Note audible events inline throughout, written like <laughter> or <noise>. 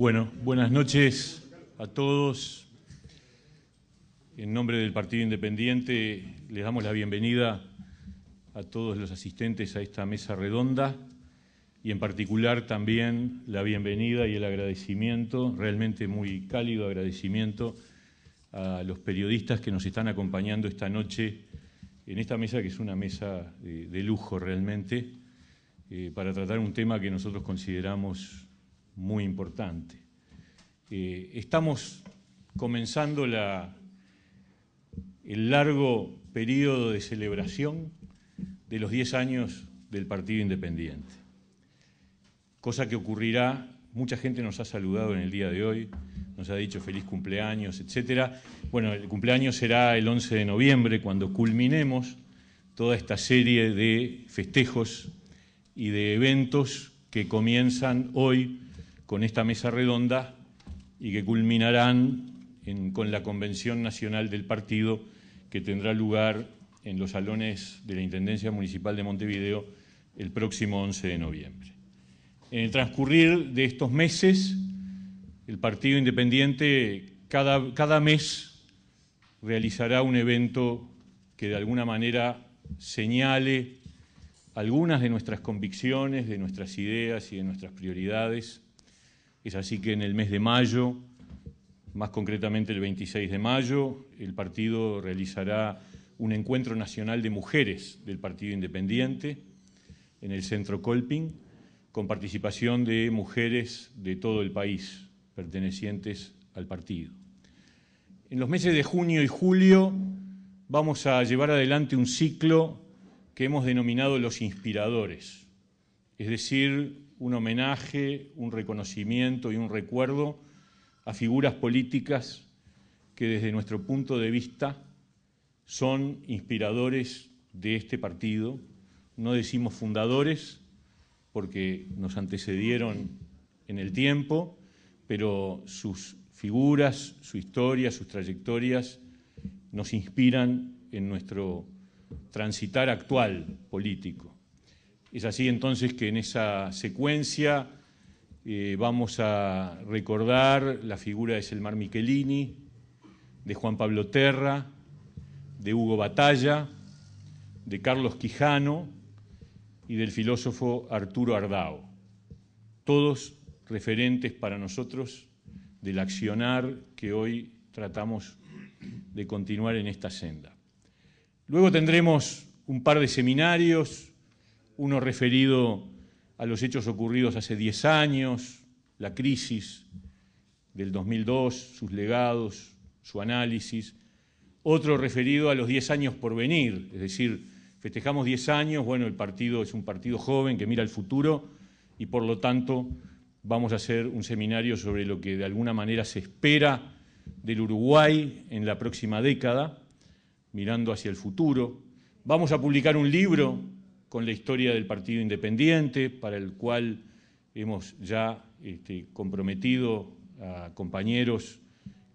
Bueno, buenas noches a todos. En nombre del Partido Independiente les damos la bienvenida a todos los asistentes a esta mesa redonda y en particular también la bienvenida y el agradecimiento, realmente muy cálido agradecimiento a los periodistas que nos están acompañando esta noche en esta mesa que es una mesa de, lujo realmente eh, para tratar un tema que nosotros consideramos muy importante. Eh, estamos comenzando la, el largo periodo de celebración de los 10 años del Partido Independiente, cosa que ocurrirá, mucha gente nos ha saludado en el día de hoy, nos ha dicho feliz cumpleaños, etc. Bueno, el cumpleaños será el 11 de noviembre, cuando culminemos toda esta serie de festejos y de eventos que comienzan hoy con esta mesa redonda y que culminarán con la Convención Nacional del Partido que tendrá lugar en los salones de la Intendencia Municipal de Montevideo el próximo 11 de noviembre. En el transcurrir de estos meses, el Partido Independiente cada, cada mes realizará un evento que de alguna manera señale algunas de nuestras convicciones, de nuestras ideas y de nuestras prioridades es así que en el mes de mayo, más concretamente el 26 de mayo, el partido realizará un encuentro nacional de mujeres del Partido Independiente en el centro Colping, con participación de mujeres de todo el país pertenecientes al partido. En los meses de junio y julio vamos a llevar adelante un ciclo que hemos denominado los inspiradores, es decir, un homenaje, un reconocimiento y un recuerdo a figuras políticas que desde nuestro punto de vista son inspiradores de este partido. No decimos fundadores porque nos antecedieron en el tiempo, pero sus figuras, su historia, sus trayectorias nos inspiran en nuestro transitar actual político. Es así entonces que en esa secuencia eh, vamos a recordar la figura de Selmar Michelini, de Juan Pablo Terra, de Hugo Batalla, de Carlos Quijano y del filósofo Arturo Ardao. Todos referentes para nosotros del accionar que hoy tratamos de continuar en esta senda. Luego tendremos un par de seminarios uno referido a los hechos ocurridos hace 10 años, la crisis del 2002, sus legados, su análisis, otro referido a los 10 años por venir, es decir, festejamos 10 años, bueno, el partido es un partido joven que mira al futuro y por lo tanto vamos a hacer un seminario sobre lo que de alguna manera se espera del Uruguay en la próxima década, mirando hacia el futuro. Vamos a publicar un libro con la historia del Partido Independiente, para el cual hemos ya este, comprometido a compañeros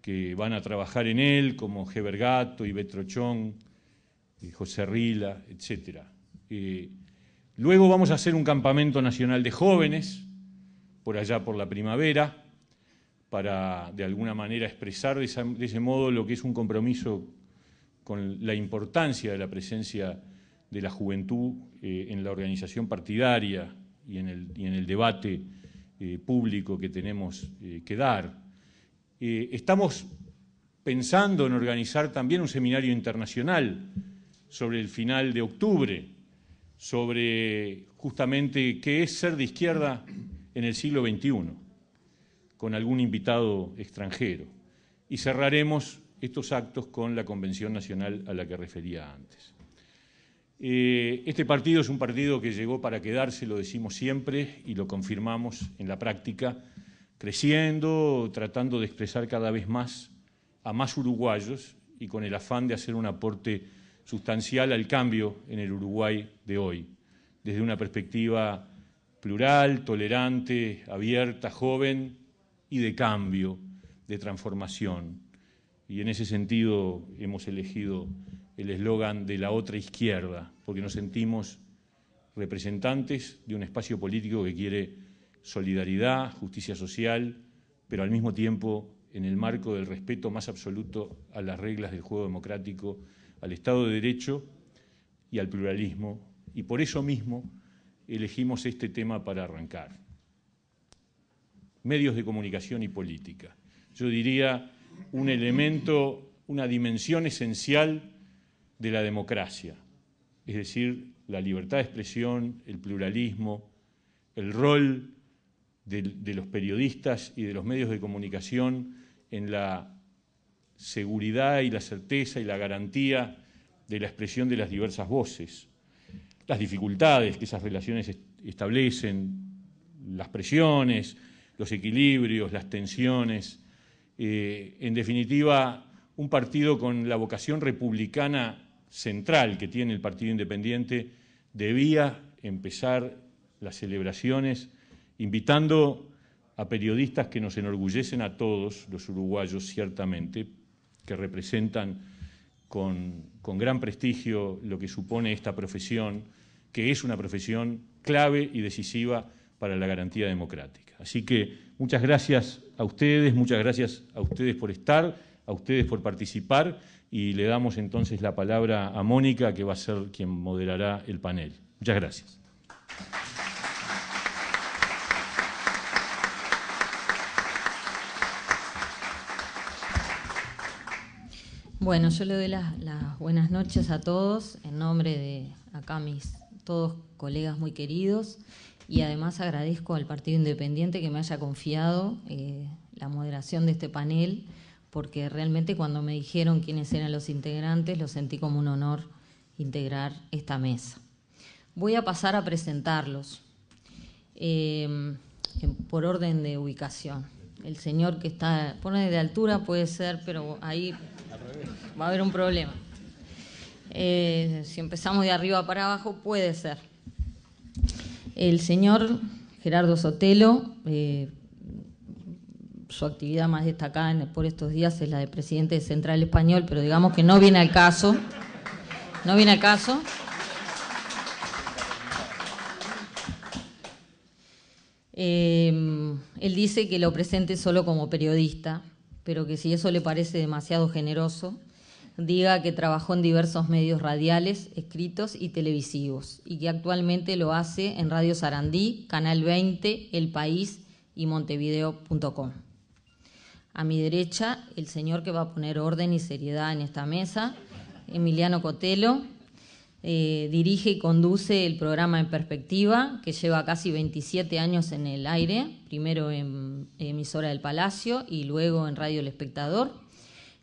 que van a trabajar en él, como Hebergato, Ibet Trochón, José Rila, etc. Eh, luego vamos a hacer un campamento nacional de jóvenes, por allá por la primavera, para de alguna manera expresar de, de ese modo lo que es un compromiso con la importancia de la presencia de la juventud eh, en la organización partidaria y en el, debate eh, público que tenemos eh, que dar. estamos pensando en organizar también un seminario internacional sobre el final de octubre, sobre justamente qué es ser de izquierda en el siglo XXI, con algún invitado extranjero. Y cerraremos estos actos con la Convención Nacional a la que refería antes. Eh, este partido es un partido que llegó para quedarse, lo decimos siempre y lo confirmamos en la práctica, creciendo, tratando de expresar cada vez más a más uruguayos y con el afán de hacer un aporte sustancial al cambio en el Uruguay de hoy, desde una perspectiva plural, tolerante, abierta, joven y de cambio, de transformación. Y en ese sentido hemos elegido el eslogan de la otra izquierda, porque nos sentimos representantes de un espacio político que quiere solidaridad, justicia social, pero al mismo tiempo en el marco del respeto más absoluto a las reglas del juego democrático, al Estado de Derecho y al pluralismo. Y por eso mismo elegimos este tema para arrancar. Medios de comunicación y política. Yo diría un elemento, una dimensión esencial de la democracia, es decir, la libertad de expresión, el pluralismo, el rol de, los periodistas y de los medios de comunicación en la seguridad y la certeza y la garantía de la expresión de las diversas voces, las dificultades que esas relaciones establecen, las presiones, los equilibrios, las tensiones. Eh, en definitiva, un partido con la vocación republicana central que tiene el Partido Independiente, debía empezar las celebraciones invitando a periodistas que nos enorgullecen a todos, los uruguayos ciertamente, que representan con, con, gran prestigio lo que supone esta profesión, que es una profesión clave y decisiva para la garantía democrática. Así que muchas gracias a ustedes, muchas gracias a ustedes por estar, a ustedes por participar y le damos entonces la palabra a Mónica, que va a ser quien moderará el panel. Muchas gracias. Bueno, yo le doy las, buenas noches a todos en nombre de acá mis todos colegas muy queridos y además agradezco al Partido Independiente que me haya confiado eh, la moderación de este panel porque realmente cuando me dijeron quiénes eran los integrantes, lo sentí como un honor integrar esta mesa. Voy a pasar a presentarlos em, em, por orden de ubicación. El señor que está, pone de altura puede ser, pero ahí va a haber un problema. Eh, si empezamos de arriba para abajo, puede ser. El señor Gerardo Sotelo, eh, su actividad más destacada por estos días es la de presidente de Central Español, pero digamos que no viene al caso. No viene al caso. Em, él dice que lo presente solo como periodista, pero que si eso le parece demasiado generoso, diga que trabajó en diversos medios radiales, escritos y televisivos, y que actualmente lo hace en Radio Sarandí, Canal 20, El País y Montevideo.com. A mi derecha, el señor que va a poner orden y seriedad en esta mesa, Emiliano Cotelo. Eh, dirige y conduce el programa En Perspectiva, que lleva casi 27 años en el aire, primero en emisora del Palacio y luego en Radio El Espectador.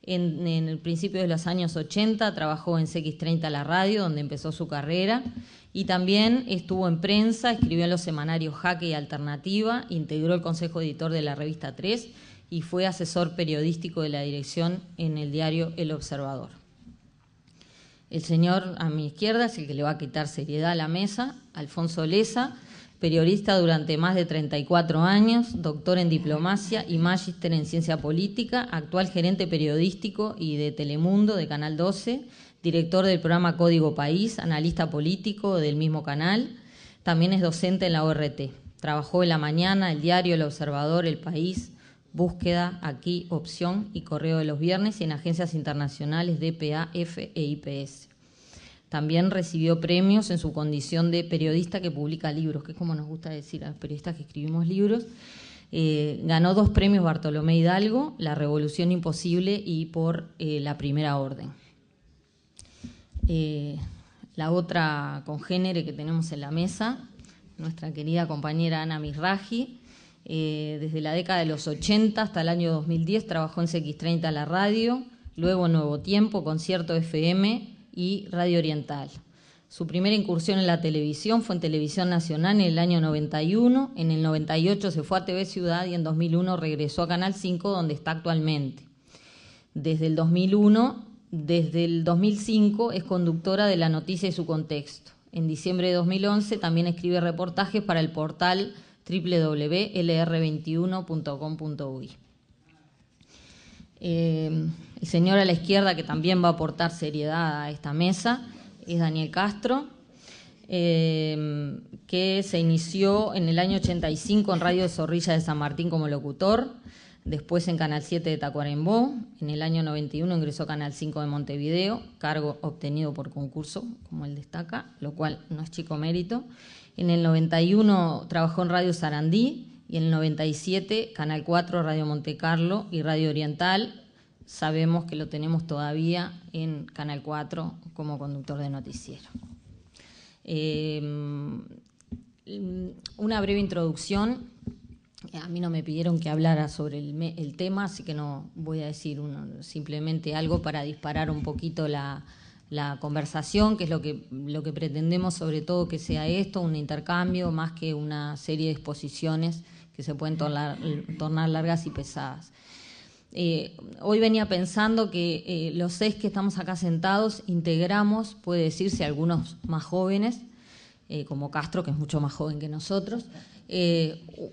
En, en el principio de los años 80 trabajó en CX30 La Radio, donde empezó su carrera, y también estuvo en prensa, escribió en los semanarios Jaque y Alternativa, integró el consejo editor de la revista 3 y fue asesor periodístico de la dirección en el diario El Observador. El señor a mi izquierda es el que le va a quitar seriedad a la mesa, Alfonso Leza, periodista durante más de 34 años, doctor en diplomacia y magíster en ciencia política, actual gerente periodístico y de Telemundo de Canal 12, director del programa Código País, analista político del mismo canal, también es docente en la ORT. Trabajó en la mañana, el diario El Observador, El País, búsqueda aquí, opción y correo de los viernes y en agencias internacionales DPA, F e IPS. También recibió premios en su condición de periodista que publica libros, que es como nos gusta decir a los periodistas que escribimos libros. Eh, ganó dos premios Bartolomé Hidalgo, La Revolución Imposible y por eh, La Primera Orden. Eh, la otra congénere que tenemos en la mesa, nuestra querida compañera Ana Mirraji, eh, desde la década de los 80 hasta el año 2010 trabajó en x 30 la radio, luego Nuevo Tiempo, Concierto FM y Radio Oriental. Su primera incursión en la televisión fue en Televisión Nacional en el año 91, en el 98 se fue a TV Ciudad y en 2001 regresó a Canal 5 donde está actualmente. Desde el 2001, desde el 2005 es conductora de La Noticia y su contexto. En diciembre de 2011 también escribe reportajes para el portal www.lr21.com.uy. Eh, el señor a la izquierda, que también va a aportar seriedad a esta mesa, es Daniel Castro, eh, que se inició en el año 85 en Radio Zorrilla de San Martín como locutor, después en Canal 7 de Tacuarembó, en el año 91 ingresó Canal 5 de Montevideo, cargo obtenido por concurso, como él destaca, lo cual no es chico mérito, en el 91 trabajó en Radio Sarandí y en el 97 Canal 4, Radio Monte Carlo y Radio Oriental. Sabemos que lo tenemos todavía en Canal 4 como conductor de noticiero. Em, una breve introducción. A mí no me pidieron que hablara sobre el, tema, así que no voy a decir simplemente algo para disparar un poquito la, la conversación, que es lo que, pretendemos sobre todo que sea esto, un intercambio más que una serie de exposiciones que se pueden tornar, largas y pesadas. Eh, hoy venía pensando que eh, los seis que estamos acá sentados integramos, puede decirse, algunos más jóvenes, eh, como Castro, que es mucho más joven que nosotros,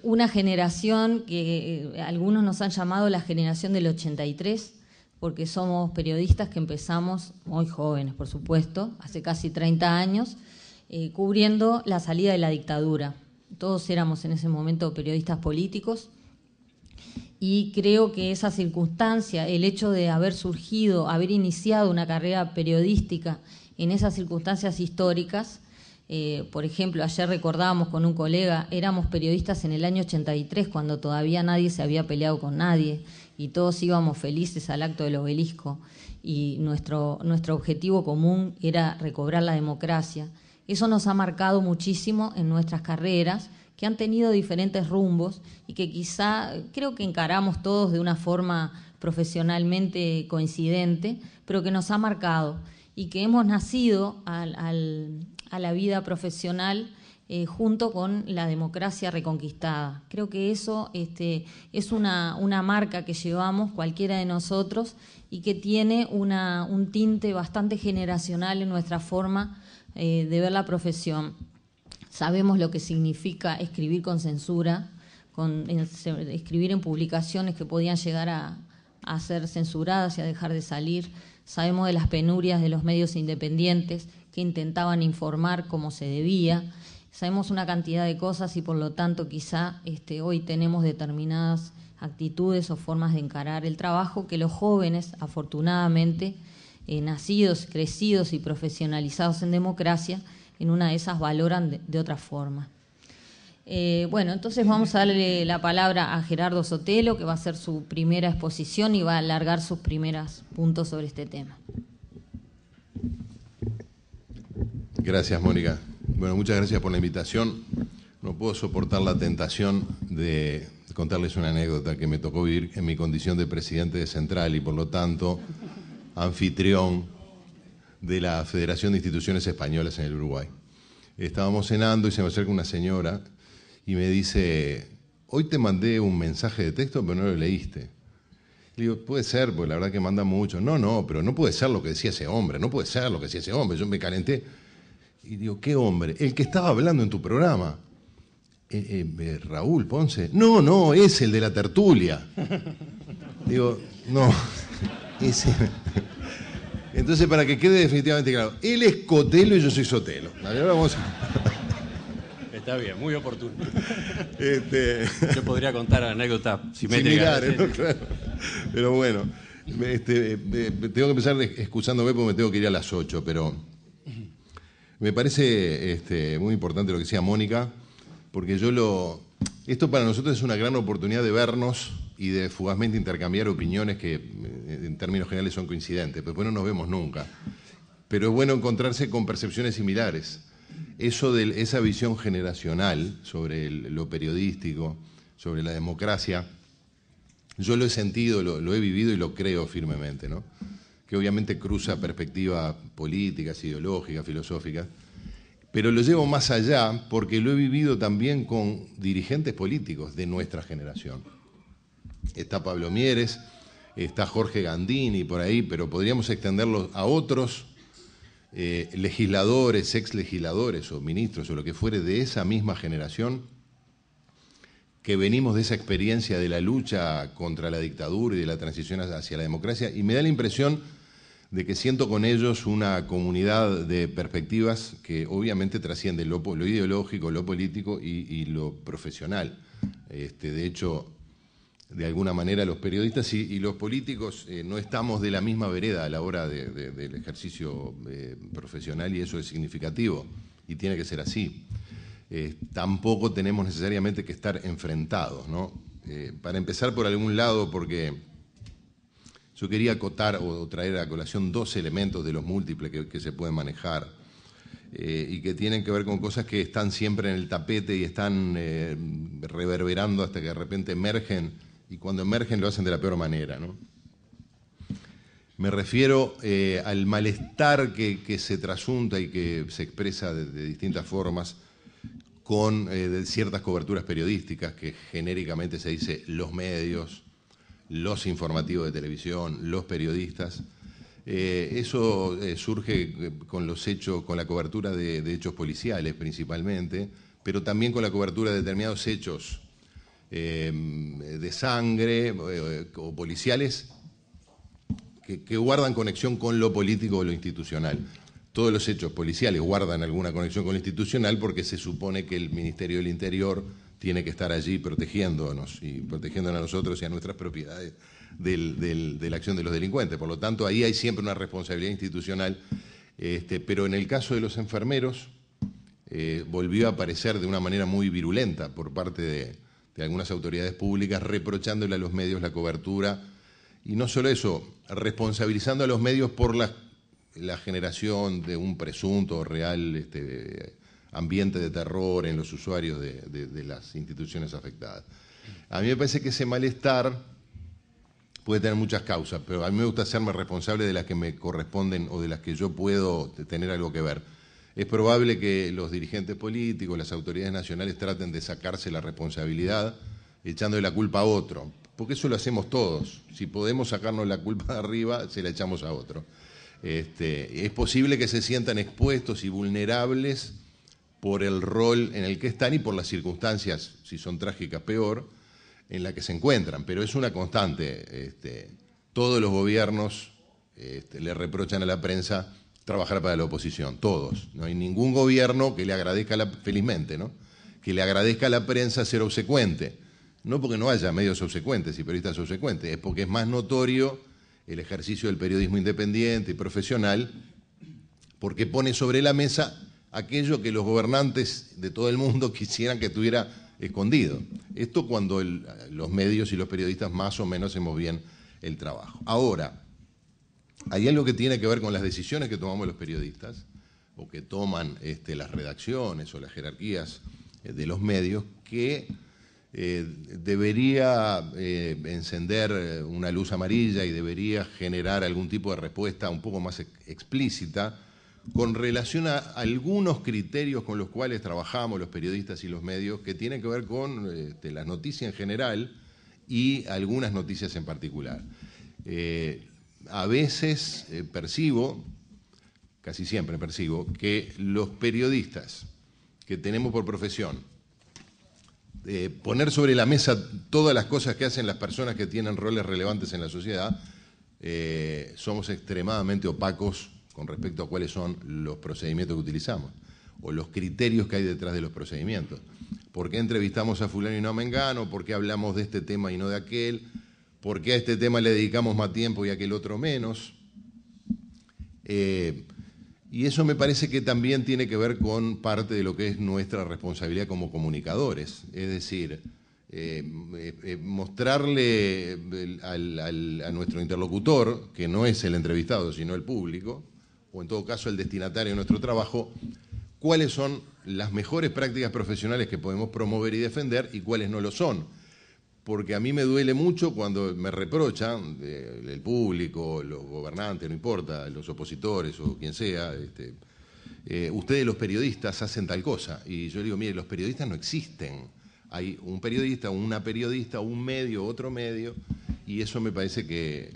una generación que algunos nos han llamado la generación del 83, porque somos periodistas que empezamos, muy jóvenes por supuesto, hace casi 30 años, eh, cubriendo la salida de la dictadura. Todos éramos en ese momento periodistas políticos y creo que esa circunstancia, el hecho de haber surgido, haber iniciado una carrera periodística en esas circunstancias históricas, eh, por ejemplo, ayer recordábamos con un colega, éramos periodistas en el año 83 cuando todavía nadie se había peleado con nadie y todos íbamos felices al acto del obelisco y nuestro, nuestro objetivo común era recobrar la democracia. Eso nos ha marcado muchísimo en nuestras carreras, que han tenido diferentes rumbos y que quizá creo que encaramos todos de una forma profesionalmente coincidente, pero que nos ha marcado y que hemos nacido a la vida profesional eh, junto con la democracia reconquistada. Creo que eso este, es una, marca que llevamos cualquiera de nosotros y que tiene un tinte bastante generacional en nuestra forma eh, de ver la profesión. Sabemos lo que significa escribir con censura, escribir en publicaciones que podían llegar a, a ser censuradas y a dejar de salir. Sabemos de las penurias de los medios independientes que intentaban informar como se debía sabemos una cantidad de cosas y por lo tanto quizá este, hoy tenemos determinadas actitudes o formas de encarar el trabajo que los jóvenes, afortunadamente, eh, nacidos, crecidos y profesionalizados en democracia, en una de esas valoran de, otra forma. Eh, bueno, entonces vamos a darle la palabra a Gerardo Sotelo, que va a hacer su primera exposición y va a alargar sus primeros puntos sobre este tema. Gracias, Mónica. Bueno, muchas gracias por la invitación. No puedo soportar la tentación de contarles una anécdota que me tocó vivir en mi condición de presidente de Central y por lo tanto anfitrión de la Federación de Instituciones Españolas en el Uruguay. Estábamos cenando y se me acerca una señora y me dice, hoy te mandé un mensaje de texto pero no lo leíste. Le digo, puede ser, porque la verdad que manda mucho. No, no, pero no puede ser lo que decía ese hombre, no puede ser lo que decía ese hombre. Yo me calenté. Y digo, qué hombre, el que estaba hablando en tu programa. Eh, eh, eh, Raúl Ponce. No, no, es el de la tertulia. Digo, no, <laughs> Entonces, para que quede definitivamente claro, él es Cotelo y yo soy Sotelo. <laughs> Está bien, muy oportuno. Este. Yo podría contar anécdotas si Pero bueno, este, tengo que empezar excusándome porque me tengo que ir a las 8, pero me parece este, muy importante lo que decía Mónica, porque yo lo. Esto para nosotros es una gran oportunidad de vernos y de fugazmente intercambiar opiniones que eh, en términos generales son coincidentes, pero bueno, pues, no nos vemos nunca. Pero es bueno encontrarse con percepciones similares. Eso de esa visión generacional sobre lo periodístico, sobre la democracia, yo lo he sentido, lo, lo, he vivido y lo creo firmemente. ¿no? que obviamente cruza perspectivas políticas, ideológicas, filosóficas, pero lo llevo más allá porque lo he vivido también con dirigentes políticos de nuestra generación. Está Pablo Mieres, está Jorge Gandini por ahí, pero podríamos extenderlo a otros eh, legisladores, ex legisladores o ministros o lo que fuere de esa misma generación que venimos de esa experiencia de la lucha contra la dictadura y de la transición hacia la democracia, y me da la impresión de que siento con ellos una comunidad de perspectivas que obviamente trasciende lo, lo ideológico, lo político y, lo profesional. Este, de hecho, de alguna manera los periodistas y, los políticos eh, no estamos de la misma vereda a la hora del ejercicio eh, profesional y eso es significativo y tiene que ser así. Eh, tampoco tenemos necesariamente que estar enfrentados, ¿no? para empezar por algún lado, porque yo quería acotar o traer a colación dos elementos de los múltiples que, se pueden manejar eh, y que tienen que ver con cosas que están siempre en el tapete y están eh, reverberando hasta que de repente emergen y cuando emergen lo hacen de la peor manera. Me refiero eh, al malestar que, se trasunta y que se expresa de, distintas formas con ciertas coberturas periodísticas que genéricamente se dice los medios los informativos de televisión, los periodistas. Eh, eso eh, surge eh, con los hechos, con la cobertura de, hechos policiales principalmente, pero también con la cobertura de determinados hechos de sangre o policiales que, que, guardan conexión con lo político o lo institucional. Todos los hechos policiales guardan alguna conexión con lo institucional porque se supone que el Ministerio del Interior tiene que estar allí protegiéndonos y protegiéndonos a nosotros y a nuestras propiedades de la acción de los delincuentes. Por lo tanto, ahí hay siempre una responsabilidad institucional. Este, pero en el caso de los enfermeros, eh, volvió a aparecer de una manera muy virulenta por parte de, algunas autoridades públicas, reprochándole a los medios la cobertura. Y no solo eso, responsabilizando a los medios por la, generación de un presunto real este, ambiente de terror en los usuarios de, las instituciones afectadas. A mí me parece que ese malestar puede tener muchas causas, pero a mí me gusta hacerme responsable de las que me corresponden o de las que yo puedo tener algo que ver. Es probable que los dirigentes políticos, las autoridades nacionales traten de sacarse la responsabilidad echándole la culpa a otro, porque eso lo hacemos todos. Si podemos sacarnos la culpa de arriba, se la echamos a otro. Este, es posible que se sientan expuestos y vulnerables por el rol en el que están y por las circunstancias, si son trágicas, peor, en la que se encuentran. Pero es una constante. Este, todos los gobiernos este, le reprochan a la prensa trabajar para la oposición, todos. No hay ningún gobierno que le agradezca, felizmente, ¿no? que le agradezca a la prensa ser obsecuente. No porque no haya medios obsecuentes y periodistas obsecuentes, es porque es más notorio el ejercicio del periodismo independiente y profesional, porque pone sobre la mesa aquello que los gobernantes de todo el mundo <laughs> quisieran que estuviera escondido. Esto cuando los medios y los periodistas más o menos hacemos bien el trabajo. Ahora, hay algo que tiene que ver con las decisiones que tomamos los periodistas o que toman este, las redacciones o las jerarquías eh, de los medios que eh, debería eh, encender una luz amarilla y debería generar algún tipo de respuesta un poco más explícita con relación a algunos criterios con los cuales trabajamos los periodistas y los medios, que tienen que ver con la este, las noticias en general y algunas noticias en particular. Eh, a veces eh, percibo, casi siempre percibo, que los periodistas que tenemos por profesión, eh, poner sobre la mesa todas las cosas que hacen las personas que tienen roles relevantes en la sociedad, somos extremadamente opacos con respecto a cuáles son los procedimientos que utilizamos o los criterios que hay detrás de los procedimientos. ¿Por qué entrevistamos a fulano y no a Mengano? ¿Por qué hablamos de este tema y no de aquel? ¿Por qué a este tema le dedicamos más tiempo y a aquel otro menos? Eh, y eso me parece que también tiene que ver con parte de lo que es nuestra responsabilidad como comunicadores. Es decir, eh, eh, mostrarle a nuestro interlocutor, que no es el entrevistado, sino el público, o en todo caso el destinatario de nuestro trabajo, cuáles son las mejores prácticas profesionales que podemos promover y defender y cuáles no lo son. Porque a mí me duele mucho cuando me reprochan el público, los gobernantes, no importa, los opositores o quien sea, este, eh, ustedes los periodistas hacen tal cosa. Y yo digo, mire, los periodistas no existen. Hay un periodista, una periodista, un medio, otro medio, y eso me parece que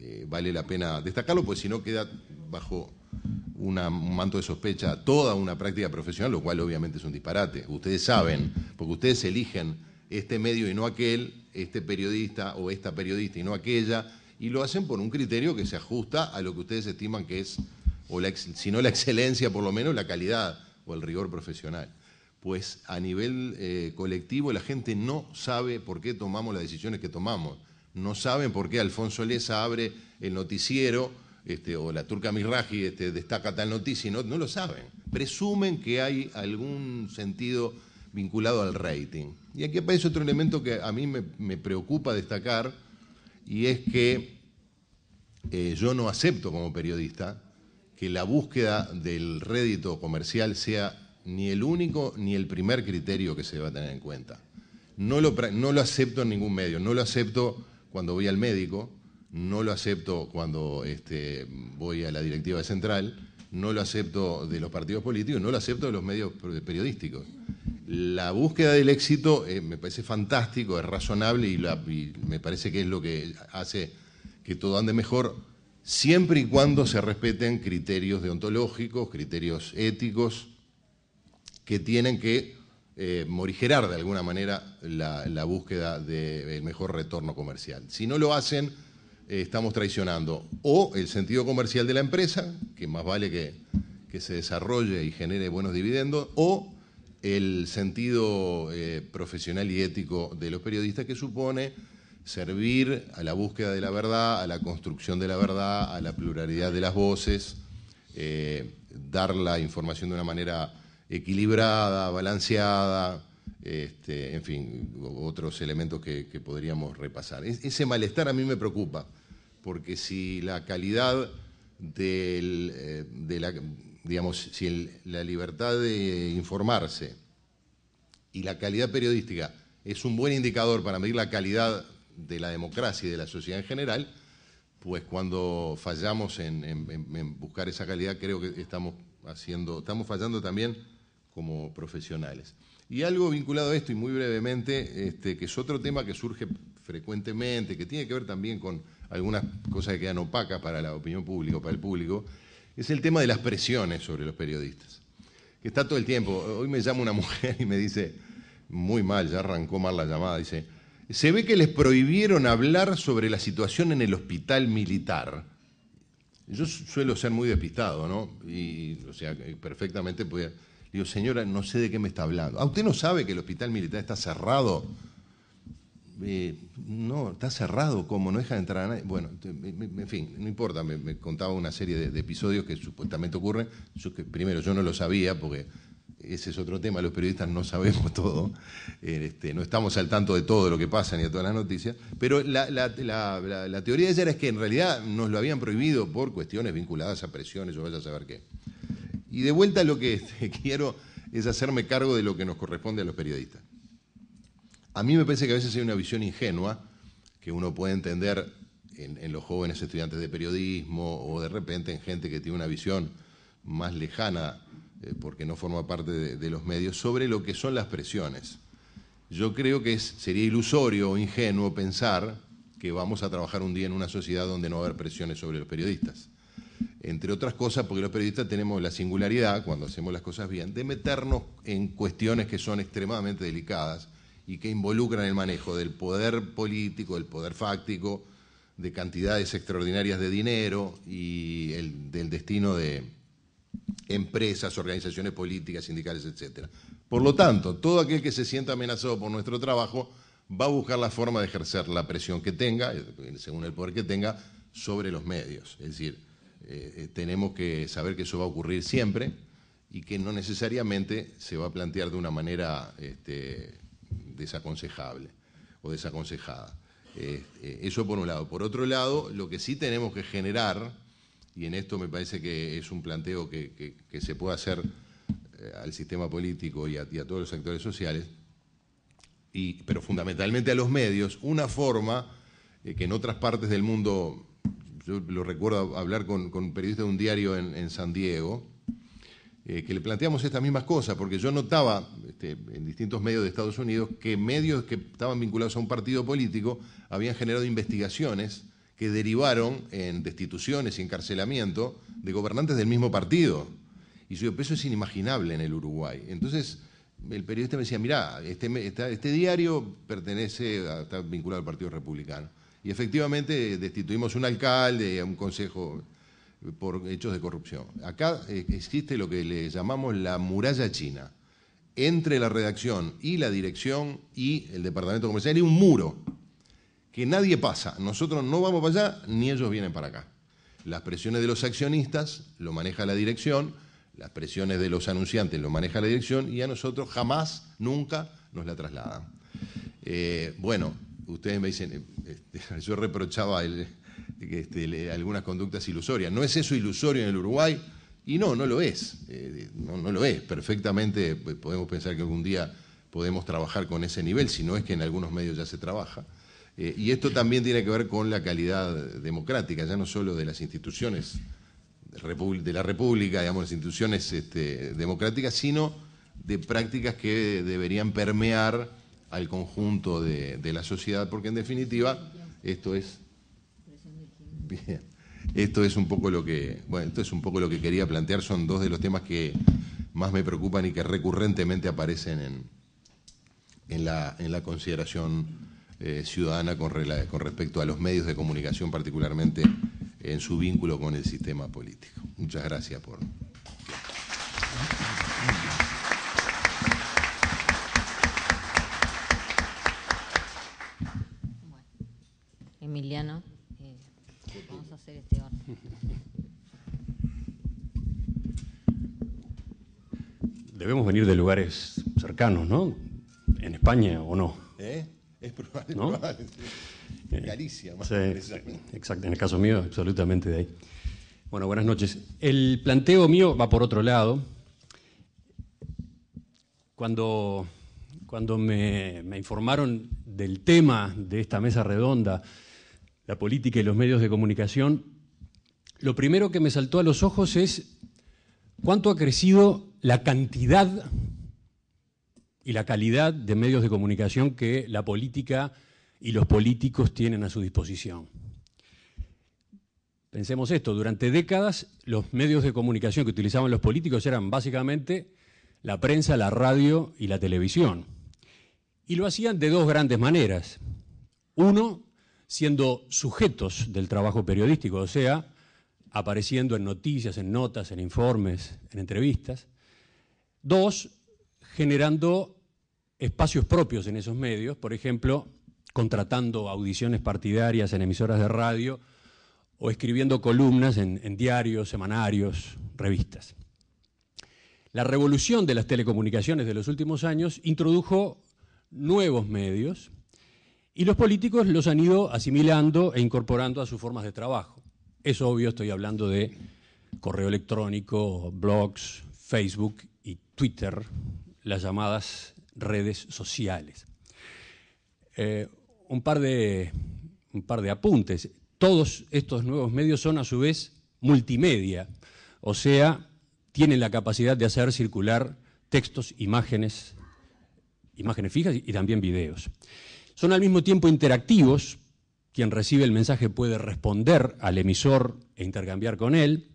eh, vale la pena destacarlo, pues si no queda bajo un manto de sospecha toda una práctica profesional, lo cual obviamente es un disparate. Ustedes saben, porque ustedes eligen este medio y no aquel, este periodista o esta periodista y no aquella, y lo hacen por un criterio que se ajusta a lo que ustedes estiman que es, o la, si no la <laughs> excelencia, por lo menos la calidad o el rigor profesional. Pues a nivel eh, colectivo la gente no sabe por qué tomamos las decisiones que tomamos. No saben por qué Alfonso Leza abre el noticiero este, o la turca Mirraji este, destaca tal noticia y no, lo saben. Presumen que hay algún sentido vinculado al rating. Y aquí aparece otro elemento que a mí me, preocupa destacar y es que eh, yo no acepto como periodista que la búsqueda del rédito comercial sea ni el único ni el primer criterio que se va a tener en cuenta. no lo acepto en ningún medio, no lo acepto cuando voy al médico, no lo acepto cuando este, voy a la directiva Central, no lo acepto de los partidos políticos, no lo acepto de los medios periodísticos. La búsqueda del éxito eh, me parece fantástico, es razonable y, me parece que es lo que hace que todo ande mejor, siempre y cuando se respeten criterios deontológicos, criterios éticos, que tienen que eh, morigerar de alguna manera la, búsqueda del mejor retorno comercial. Si no lo hacen, eh, estamos traicionando o el sentido comercial de la empresa, que más vale que, se desarrolle y genere buenos dividendos, o el sentido eh, profesional y ético de los periodistas que supone servir a la búsqueda de la verdad, a la construcción de la verdad, a la pluralidad de las voces, eh, dar la información de una manera equilibrada, balanceada, este, en fin, otros elementos que, podríamos repasar. ese malestar a mí me preocupa porque si la calidad del, eh, de la, digamos, si la libertad de informarse y la calidad periodística es un buen indicador para medir la calidad de la democracia y de la sociedad en general, pues cuando fallamos en, buscar esa calidad creo que estamos haciendo, estamos fallando también como profesionales. Y algo vinculado a esto y muy brevemente, este, que es otro tema que surge frecuentemente, que tiene que ver también con algunas cosas que quedan opacas para la opinión pública, para el público, es el tema de las presiones sobre los periodistas, que está todo el tiempo. Hoy me llama una <laughs> mujer y me dice, muy mal, ya arrancó mal la llamada, dice, se ve que les prohibieron hablar sobre la situación en el hospital militar. Yo suelo ser muy despistado, ¿no? Y, o sea, perfectamente podía... Digo, señora, no sé de qué me está hablando. ¿A ah, usted no sabe que el hospital militar está cerrado? Eh, no, está cerrado, como no deja de entrar a nadie. Bueno, en fin, no importa, me, contaba una serie de, episodios que supuestamente ocurren. que, primero, yo no lo sabía porque ese es otro tema, los periodistas no sabemos <laughs> todo, eh, este, no estamos al tanto de todo lo que pasa ni de todas las noticias, pero la, teoría de ayer es que en realidad nos lo habían prohibido por cuestiones vinculadas a presiones o vaya a saber qué. Y de vuelta lo que <laughs> quiero es hacerme cargo de lo que nos corresponde a los periodistas. A mí me parece que a veces hay una visión ingenua que uno puede entender en, los jóvenes estudiantes de periodismo o de repente en gente que tiene una visión más lejana eh, porque no forma parte de, los medios sobre lo que son las presiones. Yo creo que sería ilusorio o ingenuo pensar que vamos a trabajar un día en una sociedad donde no va a haber presiones sobre los periodistas. Entre otras cosas, porque los periodistas tenemos la singularidad, cuando hacemos las cosas bien, de meternos en cuestiones que son extremadamente delicadas y que involucran el manejo del poder político, del poder fáctico, de cantidades extraordinarias de dinero y del destino de empresas, organizaciones políticas, sindicales, etc. Por lo tanto, todo aquel que se sienta amenazado por nuestro trabajo va a buscar la forma de ejercer la presión que tenga, eh, según el poder que tenga, sobre los medios. Es decir, eh, eh, tenemos que saber que eso va a ocurrir siempre y que no necesariamente se va a plantear de una manera este, desaconsejable o desaconsejada. Eh, eso por un lado. Por otro lado, lo que sí tenemos que generar, y en esto me parece que es un planteo que, se puede hacer eh, al sistema político y a, todos los actores sociales, y, pero fundamentalmente a los medios, una forma eh, que en otras partes del mundo, yo lo recuerdo hablar con, un periodista de un diario en, en San Diego, eh, que le planteamos estas mismas cosas, porque yo notaba este, en distintos medios de Estados Unidos que medios que estaban vinculados a un partido político habían generado investigaciones que derivaron en destituciones y encarcelamiento de gobernantes del mismo partido. Y su peso es inimaginable en el Uruguay. Entonces, el periodista me decía, mirá, este, este diario pertenece, está vinculado al Partido Republicano. Y efectivamente destituimos un alcalde, a un consejo por hechos de corrupción. Acá eh, existe lo que le llamamos la muralla china. Entre la redacción y la dirección y el departamento comercial hay un muro que nadie pasa. Nosotros no vamos para allá ni ellos vienen para acá. Las presiones de los accionistas lo maneja la dirección, las presiones de los anunciantes lo maneja la dirección y a nosotros jamás, nunca nos la trasladan. Eh, bueno, ustedes me dicen, eh, este, <laughs> yo reprochaba el, este, algunas conductas ilusorias. ¿No es eso ilusorio en el Uruguay? Y no, no lo es. Eh, no, no, lo es. Perfectamente pues, podemos pensar que algún día podemos trabajar con ese nivel, si no es que en algunos medios ya se trabaja. Eh, y esto también tiene que ver con la calidad democrática, ya no solo de las instituciones de la República, digamos, las instituciones este, democráticas, sino de prácticas que deberían permear al conjunto de la sociedad, porque en definitiva esto es esto es un poco lo que, bueno, esto es un poco lo que quería plantear, son dos de los temas que más me preocupan y que recurrentemente aparecen en, en, la, consideración eh, ciudadana con, con respecto a los medios de comunicación, particularmente en su vínculo con el sistema político. Muchas gracias por. Emiliano. de lugares cercanos, ¿no? En España o no. ¿Eh? Es probable. Eh, Galicia, más menos. Exacto, en el caso mío, absolutamente de ahí. Bueno, buenas noches. El planteo mío va por otro lado. Cuando, cuando me, me informaron del tema de esta mesa redonda, la política y los medios de comunicación, lo primero que me saltó a los ojos es cuánto ha crecido la cantidad y la calidad de medios de comunicación que la política y los políticos tienen a su disposición. Pensemos esto, durante décadas los medios de comunicación que utilizaban los políticos eran básicamente la prensa, la radio y la televisión. Y lo hacían de dos grandes maneras. Uno, siendo sujetos del trabajo periodístico, o sea, apareciendo en noticias, en notas, en informes, en entrevistas. Dos, generando espacios propios en esos medios, por ejemplo, contratando audiciones partidarias en emisoras de radio o escribiendo columnas en, diarios, semanarios, revistas. La revolución de las telecomunicaciones de los últimos años introdujo nuevos medios y los políticos los han ido asimilando e incorporando a sus formas de trabajo. Es obvio, estoy hablando de correo electrónico, blogs, Facebook Twitter, las llamadas redes sociales. Eh, un, par de, un par de apuntes. Todos estos nuevos medios son a su vez multimedia, o sea, tienen la capacidad de hacer circular textos, imágenes, imágenes fijas y también videos. Son al mismo tiempo interactivos, quien recibe el mensaje puede responder al emisor e intercambiar con él.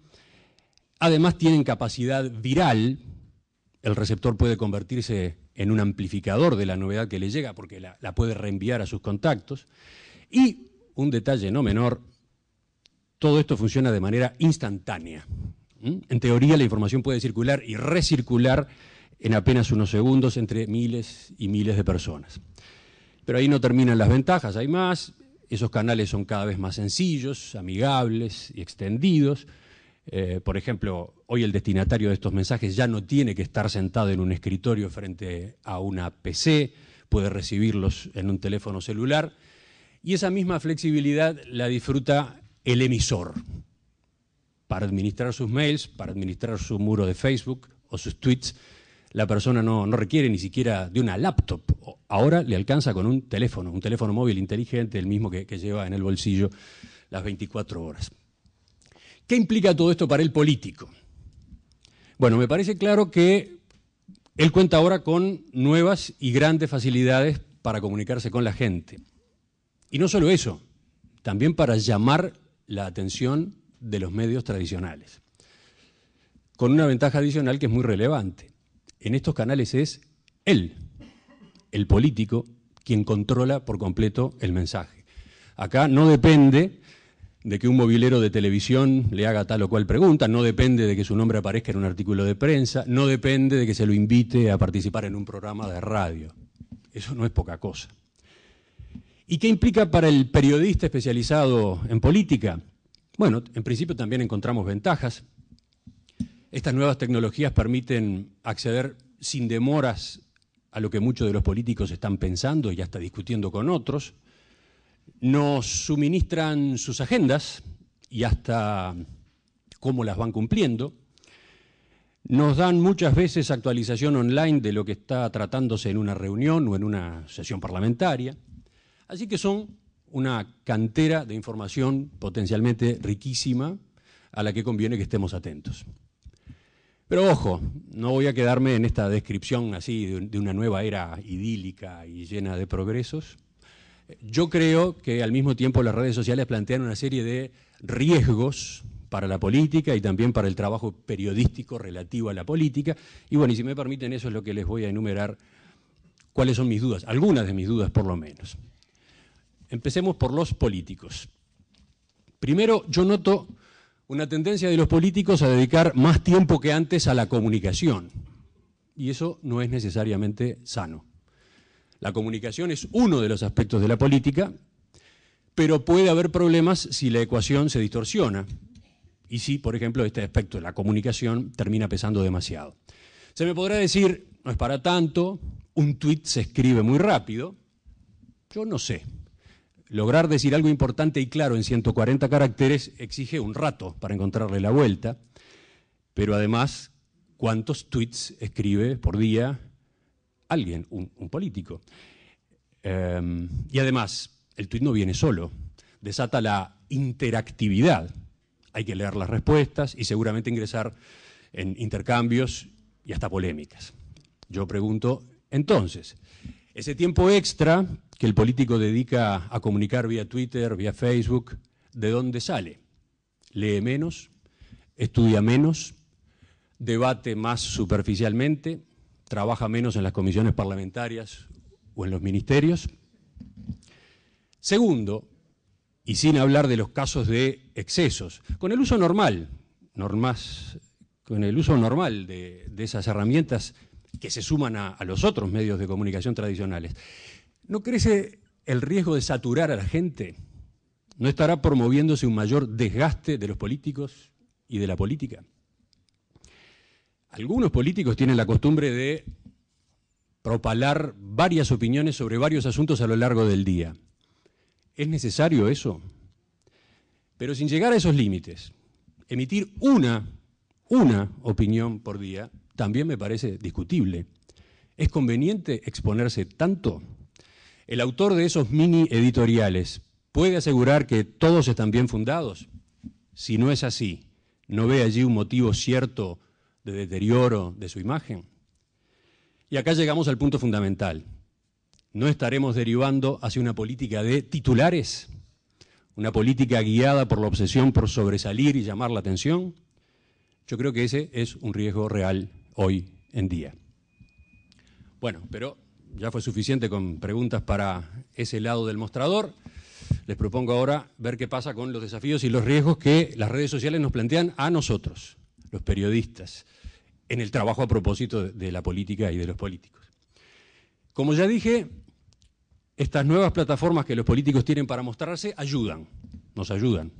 Además tienen capacidad viral, el receptor puede convertirse en un amplificador de la novedad que le llega porque la, puede reenviar a sus contactos. Y un detalle no menor, todo esto funciona de manera instantánea. ¿Mm? En teoría la información puede circular y recircular en apenas unos segundos entre miles y miles de personas. Pero ahí no terminan las ventajas, hay más, esos canales son cada vez más sencillos, amigables y extendidos. Eh, por ejemplo, hoy el destinatario de estos mensajes ya no tiene que estar sentado en un escritorio frente a una PC, puede recibirlos en un teléfono celular y esa misma flexibilidad la disfruta el emisor para administrar sus mails, para administrar su muro de Facebook o sus tweets. La persona no, requiere ni siquiera de una laptop. Ahora le alcanza con un teléfono, un teléfono móvil inteligente, el mismo que, que lleva en el bolsillo las 24 horas. ¿Qué implica todo esto para el político? Bueno, me parece claro que él cuenta ahora con nuevas y grandes facilidades para comunicarse con la gente. Y no solo eso, también para llamar la atención de los medios tradicionales. Con una ventaja adicional que es muy relevante. En estos canales es él, el político, quien controla por completo el mensaje. Acá no depende de que un movilero de televisión le haga tal o cual pregunta, no depende de que su nombre aparezca en un artículo de prensa, no depende de que se lo invite a participar en un programa de radio. Eso no es poca cosa. ¿Y qué implica para el periodista especializado en política? Bueno, en principio también encontramos ventajas. Estas nuevas tecnologías permiten acceder sin demoras a lo que muchos de los políticos están pensando y ya está discutiendo con otros nos suministran sus agendas y hasta cómo las van cumpliendo. Nos dan muchas veces actualización online de lo que está tratándose en una reunión o en una sesión parlamentaria. Así que son una cantera de información potencialmente riquísima a la que conviene que estemos atentos. Pero ojo, no voy a quedarme en esta descripción así de una nueva era idílica y llena de progresos yo creo que al mismo tiempo las redes sociales plantean una serie de riesgos para la política y también para el trabajo periodístico relativo a la política. Y bueno, y si me permiten, eso es lo que les voy a enumerar, cuáles son mis dudas, algunas de mis dudas por lo menos. Empecemos por los políticos. Primero, yo noto una tendencia de los políticos a dedicar más tiempo que antes a la comunicación. Y eso no es necesariamente sano. La comunicación es uno de los aspectos de la política, pero puede haber problemas si la ecuación se distorsiona y si, por ejemplo, este aspecto de la comunicación termina pesando demasiado. Se me podrá decir, no es para tanto, un tweet se escribe muy rápido. Yo no sé. Lograr decir algo importante y claro en 140 caracteres exige un rato para encontrarle la vuelta, pero además, ¿cuántos tweets escribe por día alguien, un, político. Em, y además, el tuit no viene solo, desata la interactividad. Hay que leer las respuestas y seguramente ingresar en intercambios y hasta polémicas. Yo pregunto, entonces, ese tiempo extra que el político dedica a comunicar vía Twitter, vía Facebook, ¿de dónde sale? ¿Lee menos? ¿Estudia menos? ¿Debate más superficialmente? trabaja menos en las comisiones parlamentarias o en los ministerios. Segundo, y sin hablar de los casos de excesos, con el uso normal, con el uso normal de, esas herramientas que se suman a, los otros medios de comunicación tradicionales, ¿no crece el riesgo de saturar a la gente? ¿No estará promoviéndose un mayor desgaste de los políticos y de la política? Algunos políticos tienen la costumbre de propalar varias opiniones sobre varios asuntos a lo largo del día. ¿Es necesario eso? Pero sin llegar a esos límites, emitir una, una opinión por día también me parece discutible. ¿Es conveniente exponerse tanto? El autor de esos mini editoriales puede asegurar que todos están bien fundados. Si no es así, no ve allí un motivo cierto de deterioro de su imagen. Y acá llegamos al punto fundamental. No estaremos derivando hacia una política de titulares, una política guiada por la obsesión por sobresalir y llamar la atención. Yo creo que ese es un riesgo real hoy en día. Bueno, pero ya fue suficiente con preguntas para ese lado del mostrador. Les propongo ahora ver qué pasa con los desafíos y los riesgos que las redes sociales nos plantean a nosotros, los periodistas, en el trabajo a propósito de la política y de los políticos. Como ya dije, estas nuevas plataformas que los políticos tienen para mostrarse ayudan, nos ayudan.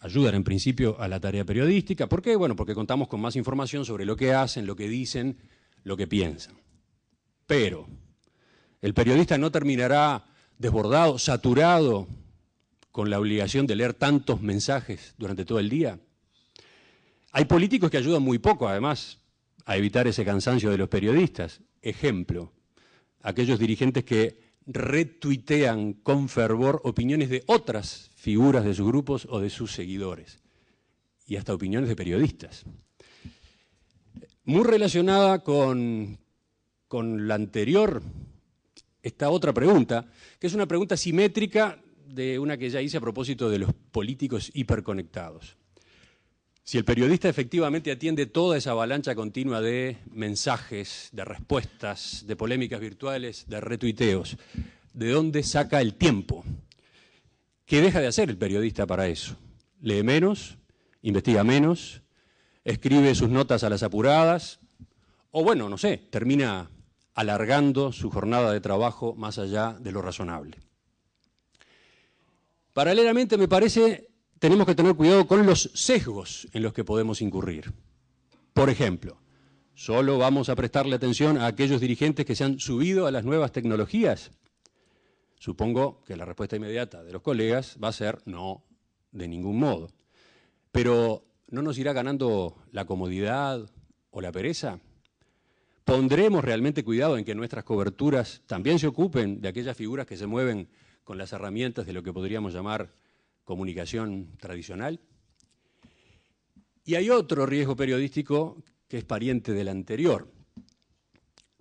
Ayudan en principio a la tarea periodística. ¿Por qué? Bueno, porque contamos con más información sobre lo que hacen, lo que dicen, lo que piensan. Pero el periodista no terminará desbordado, saturado con la obligación de leer tantos mensajes durante todo el día. Hay políticos que ayudan muy poco, además, a evitar ese cansancio de los periodistas. Ejemplo, aquellos dirigentes que retuitean con fervor opiniones de otras figuras de sus grupos o de sus seguidores, y hasta opiniones de periodistas. Muy relacionada con, con la anterior, esta otra pregunta, que es una pregunta simétrica de una que ya hice a propósito de los políticos hiperconectados. Si el periodista efectivamente atiende toda esa avalancha continua de mensajes, de respuestas, de polémicas virtuales, de retuiteos, ¿de dónde saca el tiempo? ¿Qué deja de hacer el periodista para eso? Lee menos, investiga menos, escribe sus notas a las apuradas, o bueno, no sé, termina alargando su jornada de trabajo más allá de lo razonable. Paralelamente me parece tenemos que tener cuidado con los sesgos en los que podemos incurrir. Por ejemplo, solo vamos a prestarle atención a aquellos dirigentes que se han subido a las nuevas tecnologías. Supongo que la respuesta inmediata de los colegas va a ser no, de ningún modo. Pero ¿no nos irá ganando la comodidad o la pereza? ¿Pondremos realmente cuidado en que nuestras coberturas también se ocupen de aquellas figuras que se mueven con las herramientas de lo que podríamos llamar comunicación tradicional. Y hay otro riesgo periodístico que es pariente del anterior.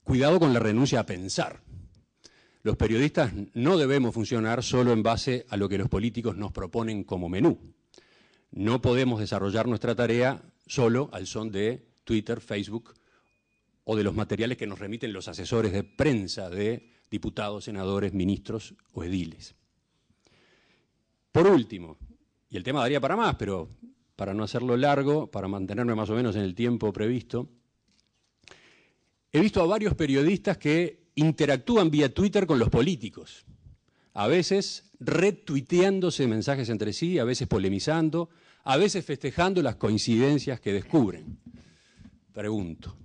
Cuidado con la renuncia a pensar. Los periodistas no debemos funcionar solo en base a lo que los políticos nos proponen como menú. No podemos desarrollar nuestra tarea solo al son de Twitter, Facebook o de los materiales que nos remiten los asesores de prensa de diputados, senadores, ministros o ediles. Por último, y el tema daría para más, pero para no hacerlo largo, para mantenerme más o menos en el tiempo previsto, he visto a varios periodistas que interactúan vía Twitter con los políticos, a veces retuiteándose mensajes entre sí, a veces polemizando, a veces festejando las coincidencias que descubren. Pregunto,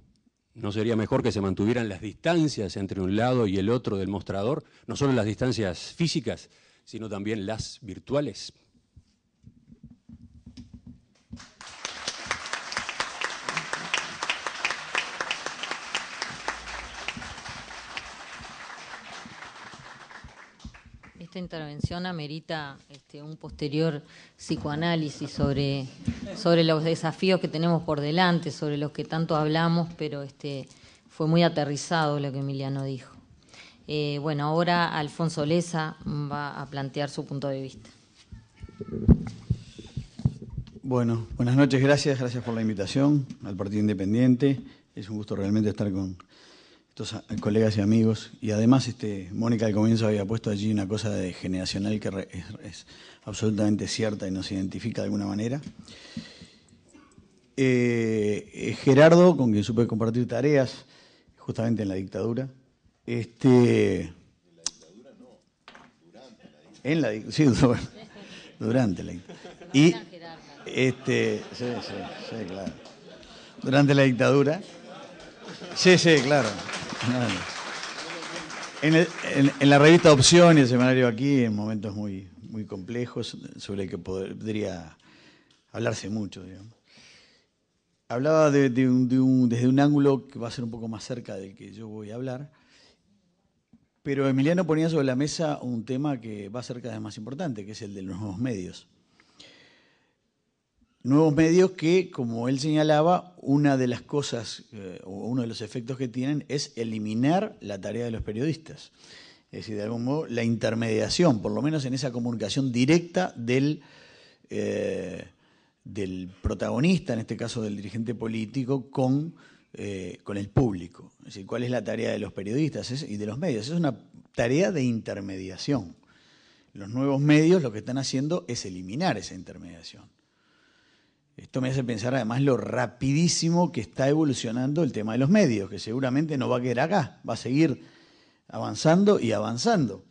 ¿no sería mejor que se mantuvieran las distancias entre un lado y el otro del mostrador? No solo las distancias físicas, sino también las virtuales. Esta intervención amerita este, un posterior psicoanálisis sobre, sobre los desafíos que tenemos por delante, sobre los que tanto hablamos, pero este, fue muy aterrizado lo que Emiliano dijo. Eh, bueno, ahora Alfonso Leza va a plantear su punto de vista. Bueno, buenas noches, gracias, gracias por la invitación al Partido Independiente. Es un gusto realmente estar con estos colegas y amigos. Y además, este, Mónica al comienzo había puesto allí una cosa de generacional que es, absolutamente cierta y nos identifica de alguna manera. Eh, eh, Gerardo, con quien supe compartir tareas justamente en la dictadura, este, en la sí, <laughs> durante la dictadura. Y este, sí, sí, claro. Durante la dictadura. Sí, sí, claro. En, la revista Opción y el semanario aquí, en momentos muy, muy complejos, sobre el que podría hablarse mucho, digamos. Hablaba desde un ángulo que va a ser un poco más cerca del que yo voy a hablar pero Emiliano ponía sobre la mesa un tema que va a ser cada vez más importante, que es el de los nuevos medios. Nuevos medios que, como él señalaba, una de las cosas eh, o uno de los efectos que tienen es eliminar la tarea de los periodistas. Es decir, de algún modo, la intermediación, por lo menos en esa comunicación directa del, eh, del protagonista, en este caso del dirigente político, con eh, con el público. Es decir, cuál es la tarea de los periodistas y de los medios. Es una tarea de intermediación. Los nuevos medios lo que están haciendo es eliminar esa intermediación. Esto me hace pensar además lo rapidísimo que está evolucionando el tema de los medios, que seguramente no va a quedar acá, va a seguir avanzando y avanzando.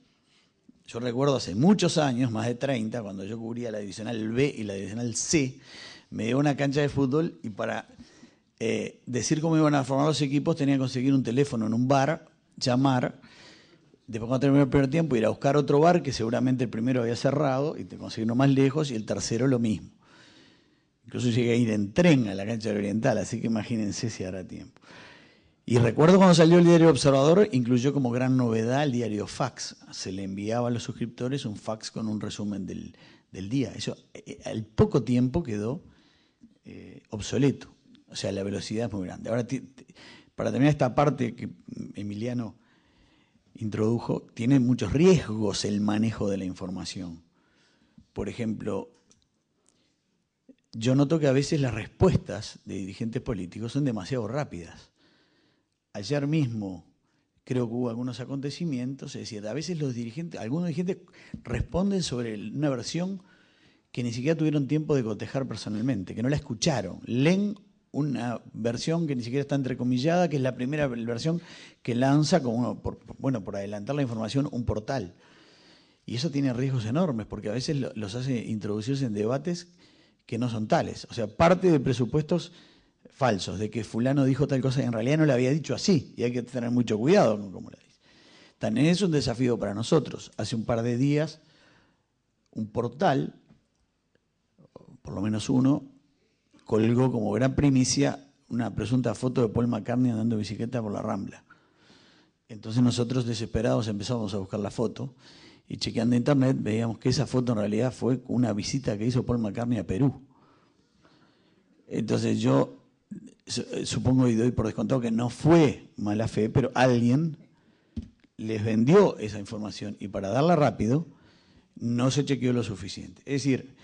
Yo recuerdo hace muchos años, más de 30, cuando yo cubría la divisional B y la divisional C, me dio una cancha de fútbol y para eh, decir cómo iban a formar los equipos, tenía que conseguir un teléfono en un bar, llamar, después cuando terminó el primer tiempo ir a buscar otro bar que seguramente el primero había cerrado y te conseguí uno más lejos y el tercero lo mismo. Incluso llegué a ir en tren a la cancha del Oriental, así que imagínense si hará tiempo. Y recuerdo cuando salió el diario Observador, incluyó como gran novedad el diario Fax. Se le enviaba a los suscriptores un fax con un resumen del, día. Eso eh, al poco tiempo quedó eh, obsoleto. O sea, la velocidad es muy grande. Ahora, para terminar esta parte que Emiliano introdujo, tiene muchos riesgos el manejo de la información. Por ejemplo, yo noto que a veces las respuestas de dirigentes políticos son demasiado rápidas. Ayer mismo creo que hubo algunos acontecimientos, es decir, a veces los dirigentes, algunos dirigentes responden sobre una versión que ni siquiera tuvieron tiempo de cotejar personalmente, que no la escucharon, leen una versión que ni siquiera está entrecomillada, que es la primera versión que lanza, bueno, por adelantar la información, un portal. Y eso tiene riesgos enormes, porque a veces los hace introducirse en debates que no son tales. O sea, parte de presupuestos falsos, de que fulano dijo tal cosa y en realidad no le había dicho así, y hay que tener mucho cuidado con cómo lo dice. También es un desafío para nosotros. Hace un par de días, un portal, por lo menos uno, colgó como gran primicia una presunta foto de Paul McCartney andando en bicicleta por la Rambla. Entonces nosotros desesperados empezamos a buscar la foto y chequeando internet veíamos que esa foto en realidad fue una visita que hizo Paul McCartney a Perú. Entonces yo supongo y doy por descontado que no fue mala fe, pero alguien les vendió esa información y para darla rápido no se chequeó lo suficiente. Es decir,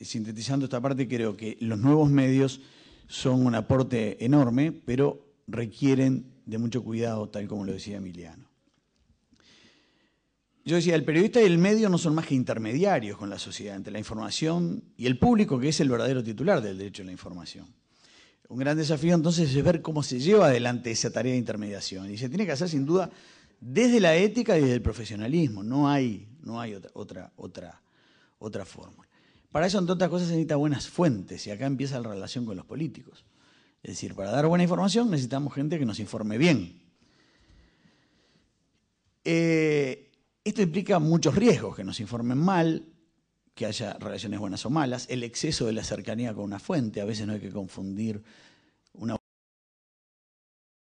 sintetizando esta parte, creo que los nuevos medios son un aporte enorme, pero requieren de mucho cuidado, tal como lo decía Emiliano. Yo decía, el periodista y el medio no son más que intermediarios con la sociedad, entre la información y el público, que es el verdadero titular del derecho a la información. Un gran desafío entonces es ver cómo se lleva adelante esa tarea de intermediación. Y se tiene que hacer sin duda desde la ética y desde el profesionalismo. No hay, no hay otra, otra, otra, otra fórmula. Para eso, entre otras cosas, se necesitan buenas fuentes, y acá empieza la relación con los políticos. Es decir, para dar buena información necesitamos gente que nos informe bien. Eh, esto implica muchos riesgos, que nos informen mal, que haya relaciones buenas o malas, el exceso de la cercanía con una fuente, a veces no hay que confundir